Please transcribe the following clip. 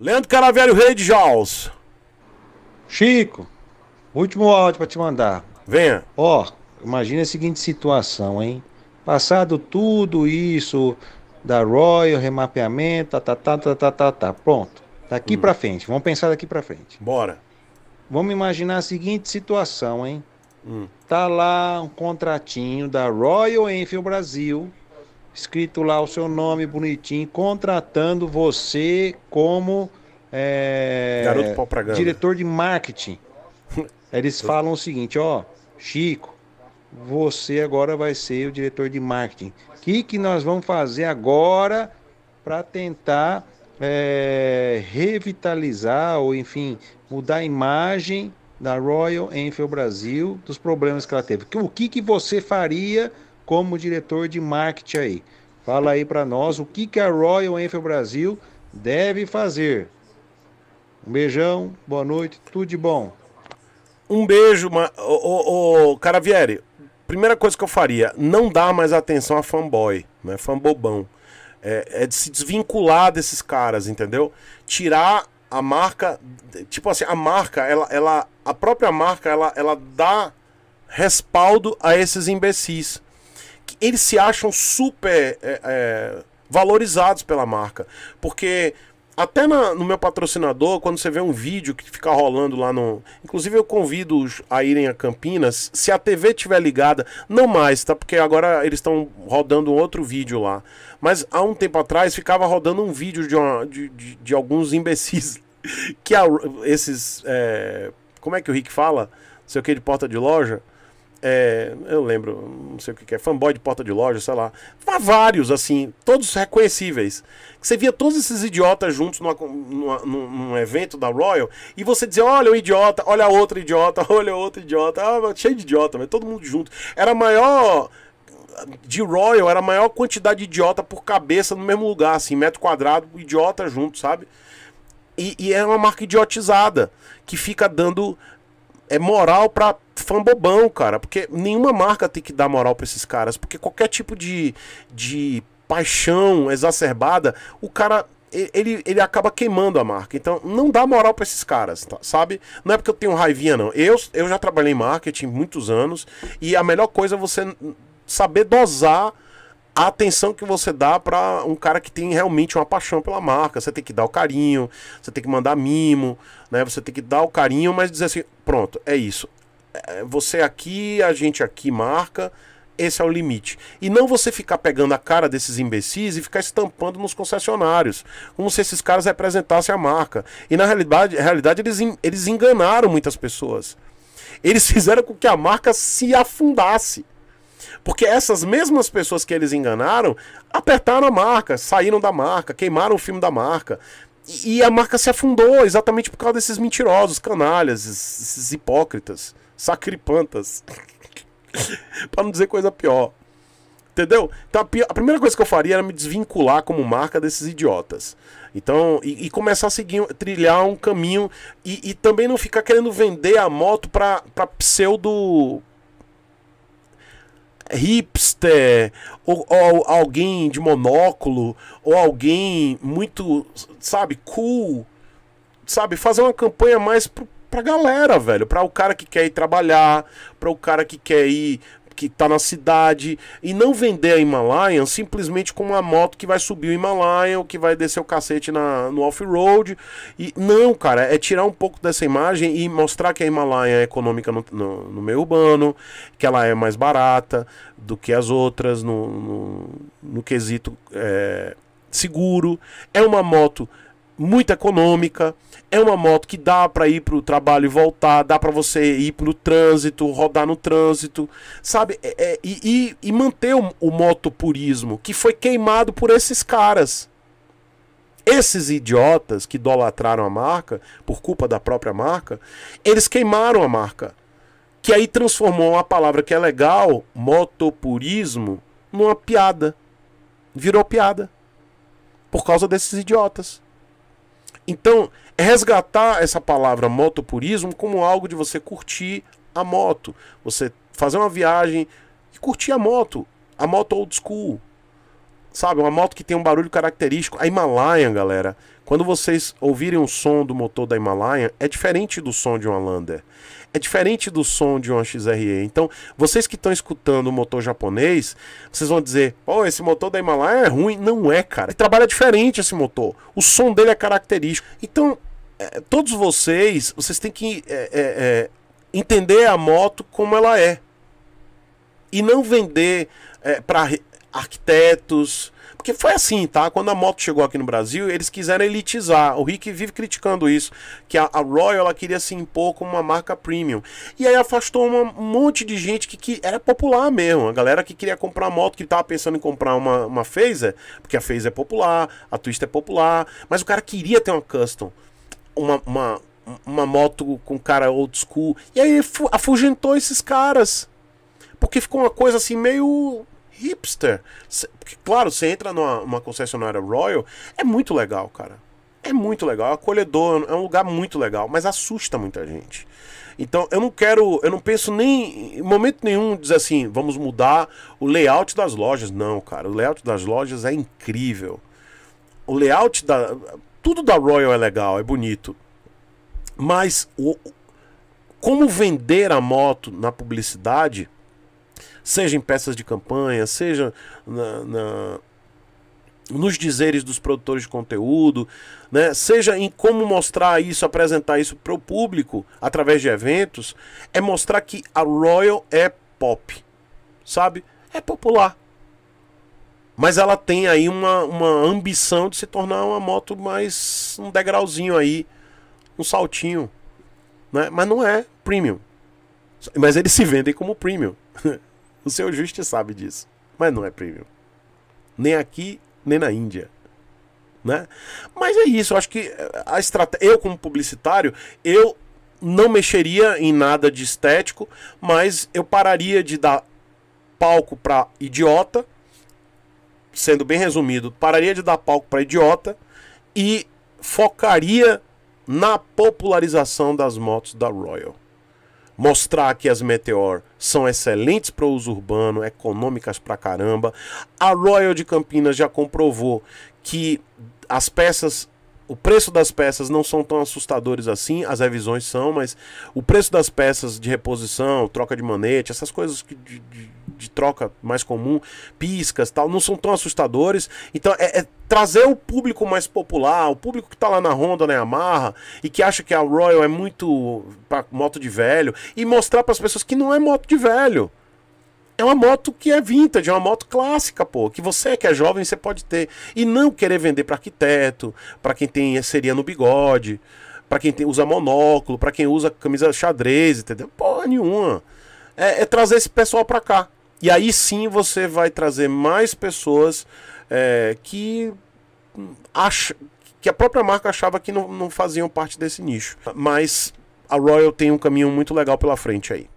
Leandro Caravelho, rei de Jaws. Chico, último áudio para te mandar. Venha. Ó, oh, imagina a seguinte situação, hein? Passado tudo isso da Royal, remapeamento, tá, tá, tá, tá, tá, tá, tá. Pronto. Daqui hum. para frente, vamos pensar daqui para frente. Bora. Vamos imaginar a seguinte situação, hein? Hum. Tá lá um contratinho da Royal Enfield Brasil escrito lá o seu nome bonitinho, contratando você como é, diretor de marketing. Eles falam o seguinte, ó, Chico, você agora vai ser o diretor de marketing. O que, que nós vamos fazer agora para tentar é, revitalizar ou, enfim, mudar a imagem da Royal Enfield Brasil, dos problemas que ela teve? O que, que você faria como diretor de marketing aí. Fala aí para nós o que, que a Royal Enfield Brasil deve fazer. Um beijão, boa noite, tudo de bom. Um beijo, ma... ô, ô, Caravieri. Primeira coisa que eu faria, não dá mais atenção a fanboy, né? Fambobão. É, é de se desvincular desses caras, entendeu? Tirar a marca, tipo assim, a marca, ela, ela a própria marca, ela, ela dá respaldo a esses imbecis eles se acham super é, é, valorizados pela marca. Porque até na, no meu patrocinador, quando você vê um vídeo que fica rolando lá no. Inclusive, eu convido os a irem a Campinas. Se a TV tiver ligada, não mais, tá? Porque agora eles estão rodando outro vídeo lá. Mas há um tempo atrás ficava rodando um vídeo de, uma, de, de, de, alguns imbecis. Que a, esses. É, como é que o Rick fala? Não sei o que, de porta de loja é, eu lembro, não sei o que, que é, fanboy de porta de loja, sei lá. Há vários, assim, todos reconhecíveis. Você via todos esses idiotas juntos numa, numa, num evento da Royal e você dizia: olha um idiota, olha outro idiota, olha outro idiota. Ah, cheio de idiota, mas todo mundo junto. Era a maior. De Royal era a maior quantidade de idiota por cabeça no mesmo lugar, assim, metro quadrado, idiota junto, sabe? E, e é uma marca idiotizada que fica dando é moral pra fã bobão, cara. Porque nenhuma marca tem que dar moral pra esses caras. Porque qualquer tipo de, de paixão exacerbada, o cara ele, ele acaba queimando a marca. Então, não dá moral para esses caras, tá? sabe? Não é porque eu tenho raivinha, não. Eu, eu já trabalhei em marketing muitos anos e a melhor coisa é você saber dosar a atenção que você dá para um cara que tem realmente uma paixão pela marca. Você tem que dar o carinho, você tem que mandar mimo, né? Você tem que dar o carinho, mas dizer assim, pronto, é isso. É, você aqui, a gente aqui marca, esse é o limite. E não você ficar pegando a cara desses imbecis e ficar estampando nos concessionários, como se esses caras representassem a marca. E na realidade, na realidade eles, eles enganaram muitas pessoas. Eles fizeram com que a marca se afundasse. Porque essas mesmas pessoas que eles enganaram apertaram a marca, saíram da marca, queimaram o filme da marca. E, a marca se afundou exatamente por causa desses mentirosos, canalhas, esses hipócritas, sacripantas. para não dizer coisa pior. Entendeu? Então a, primeira coisa que eu faria era me desvincular como marca desses idiotas. Então, e, e começar a seguir, trilhar um caminho e, e, também não ficar querendo vender a moto para pseudo hipster, ou, ou, alguém de monóculo, ou alguém muito, sabe, cool. Sabe, fazer uma campanha mais pro, pra galera, velho. Pra o cara que quer ir trabalhar, pra o cara que quer ir que está na cidade e não vender a Himalayan simplesmente como uma moto que vai subir o Himalaia ou que vai descer o cacete na, no off-road. E não, cara, é tirar um pouco dessa imagem e mostrar que a Himalaia é econômica no, no, no meio urbano, que ela é mais barata do que as outras no, no, no quesito é, seguro. É uma moto muito econômica. É uma moto que dá para ir para o trabalho e voltar, dá para você ir para o trânsito, rodar no trânsito, sabe? É, é, e, e, manter o, o motopurismo que foi queimado por esses caras. Esses idiotas que idolatraram a marca, por culpa da própria marca, eles queimaram a marca. Que aí transformou uma palavra que é legal, motopurismo, numa piada. Virou piada. Por causa desses idiotas. Então, resgatar essa palavra motopurismo como algo de você curtir a moto, você fazer uma viagem e curtir a moto, a moto old school, Sabe, uma moto que tem um barulho característico. A Himalayan, galera. Quando vocês ouvirem o som do motor da Himalayan, é diferente do som de uma Lander. É diferente do som de uma XRE. Então, vocês que estão escutando o motor japonês, vocês vão dizer: "Oh, esse motor da Himalayan é ruim". Não é, cara. Ele trabalha diferente esse motor. O som dele é característico. Então, é, todos vocês, vocês têm que é, é, é entender a moto como ela é e não vender é, para arquitetos. Porque foi assim, tá? Quando a moto chegou aqui no Brasil, eles quiseram elitizar. O Rick vive criticando isso, que a, Royal ela queria se impor como uma marca premium. E aí afastou um monte de gente que, que era popular mesmo. A galera que queria comprar moto, que tava pensando em comprar uma, uma Phaser, porque a Phaser é popular, a Twister é popular, mas o cara queria ter uma Custom. Uma, uma, uma moto com cara old school. E aí afugentou esses caras. Porque ficou uma coisa assim meio hipster. Porque, claro, você entra numa, concessionária Royal, é muito legal, cara. É muito legal, é acolhedor, é, é um lugar muito legal, mas assusta muita gente. Então eu não quero, eu não penso nem em momento nenhum dizer assim, vamos mudar o layout das lojas. Não, cara, o layout das lojas é incrível. O layout da. Tudo da Royal é legal, é bonito. Mas o, como vender a moto na publicidade seja em peças de campanha, seja na, na, nos dizeres dos produtores de conteúdo, né? seja em como mostrar isso, apresentar isso para o público através de eventos, é mostrar que a Royal é pop, sabe? É popular. Mas ela tem aí uma, uma ambição de se tornar uma moto mais um degrauzinho aí, um saltinho. Né? Mas não é premium. Mas eles se vendem como premium. O seu juiz sabe disso. Mas não é premium. Nem aqui, nem na Índia. Né? Mas é isso, eu acho que eh, a estratégia. Eu, como publicitário, eu não mexeria em nada de estético, mas eu pararia de dar palco para idiota, sendo bem resumido, pararia de dar palco para idiota e focaria na popularização das motos da Royal mostrar que as Meteor são excelentes para uso urbano, econômicas para caramba. A Royal de Campinas já comprovou que as peças o preço das peças não são tão assustadores assim, as revisões são, mas o preço das peças de reposição, troca de manete, essas coisas que, de, de de troca mais comum, piscas tal, não são tão assustadores. Então é, é trazer o público mais popular, o público que tá lá na Honda, né, Yamaha, e que acha que a Royal é muito pra moto de velho, e mostrar para as pessoas que não é moto de velho. É uma moto que é vintage, é uma moto clássica, pô. Que você que é jovem, você pode ter. E não querer vender para arquiteto, para quem tem seria no bigode, para quem tem, usa monóculo, para quem usa camisa xadrez, entendeu? Porra nenhuma. É, é, trazer esse pessoal pra cá. E aí sim você vai trazer mais pessoas é, que acha, que a própria marca achava que não, não faziam parte desse nicho. Mas a Royal tem um caminho muito legal pela frente aí.